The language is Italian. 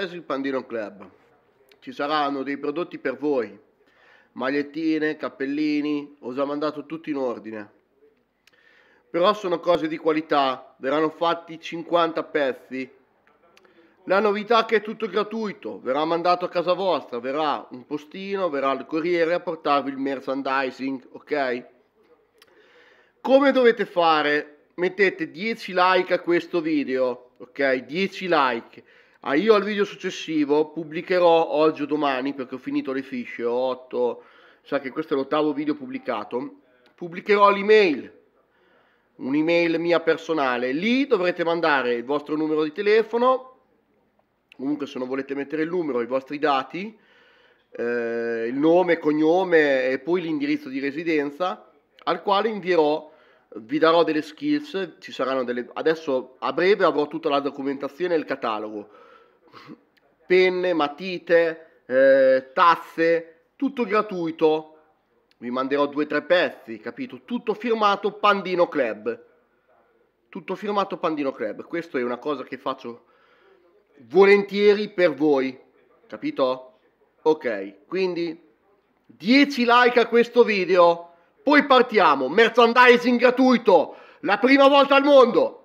il Pandino Club. Ci saranno dei prodotti per voi, magliettine, cappellini, ho già mandato tutto in ordine. Però sono cose di qualità, verranno fatti 50 pezzi. La novità è che è tutto gratuito, verrà mandato a casa vostra, verrà un postino, verrà il corriere a portarvi il merchandising, ok? Come dovete fare? Mettete 10 like a questo video, ok? 10 like Ah, io al video successivo pubblicherò oggi o domani, perché ho finito le fiche, ho 8, sa che questo è l'ottavo video pubblicato, pubblicherò l'email, un'email mia personale. Lì dovrete mandare il vostro numero di telefono, comunque se non volete mettere il numero, i vostri dati, eh, il nome, cognome e poi l'indirizzo di residenza, al quale invierò vi darò delle skills, ci saranno delle... Adesso a breve avrò tutta la documentazione e il catalogo penne, matite, eh, tasse, tutto gratuito. Vi manderò due o tre pezzi, capito? Tutto firmato Pandino Club. Tutto firmato Pandino Club. Questa è una cosa che faccio volentieri per voi, capito? Ok, quindi 10 like a questo video, poi partiamo, merchandising gratuito, la prima volta al mondo!